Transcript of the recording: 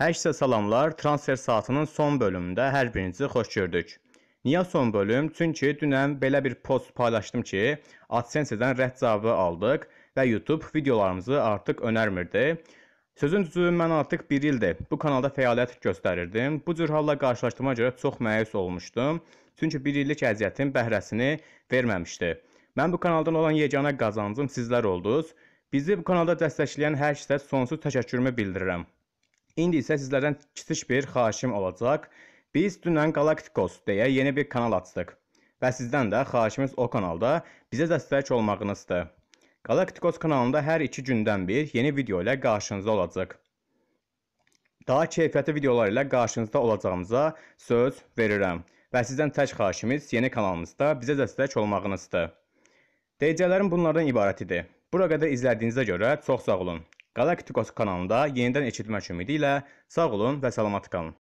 Hər kəsə salamlar. Transfer saatının son bölümündə hər birinizi xoş gördük. Niyə son bölüm? Çünki dünən belə bir post paylaşdım ki, AdSense-dən rədd cavabı aldıq və YouTube videolarımızı artıq önərmirdi. Sözün düzü mən artıq 1 ildir bu kanalda fəaliyyət göstərirdim. Bu cür halla qarşılaşdığıma görə çox məyus olmuşdum. Çünki 1 illik əziyyətin bəhrəsini verməmişdi. Mən bu kanaldan olan yeganə qazancım sizlər oldunuz. Bizi bu kanalda dəstəkləyən hər kəsə sonsuz təşəkkürümü bildirirəm. İndi isə sizlərdən kiçik bir xahişim olacaq. Biz dünən Galaktikos deyə yeni bir kanal açdıq və sizdən də xahişimiz o kanalda bizə dəstək olmağınızdır. Galaktikos kanalında hər 2 gündən bir yeni video ilə qarşınızda olacaq. Daha keyfiyyətli videolar ilə qarşınızda olacağımıza söz verirəm və sizdən tək xahişimiz yeni kanalımızda bizə dəstək olmağınızdır. Deyəcəklərim bunlardan ibarət idi. Bura qədər izlədiyinizə görə çox sağ olun. Galaktikos kanalında yenidən eşitmək ümidi ilə sağ olun və salamat qalın.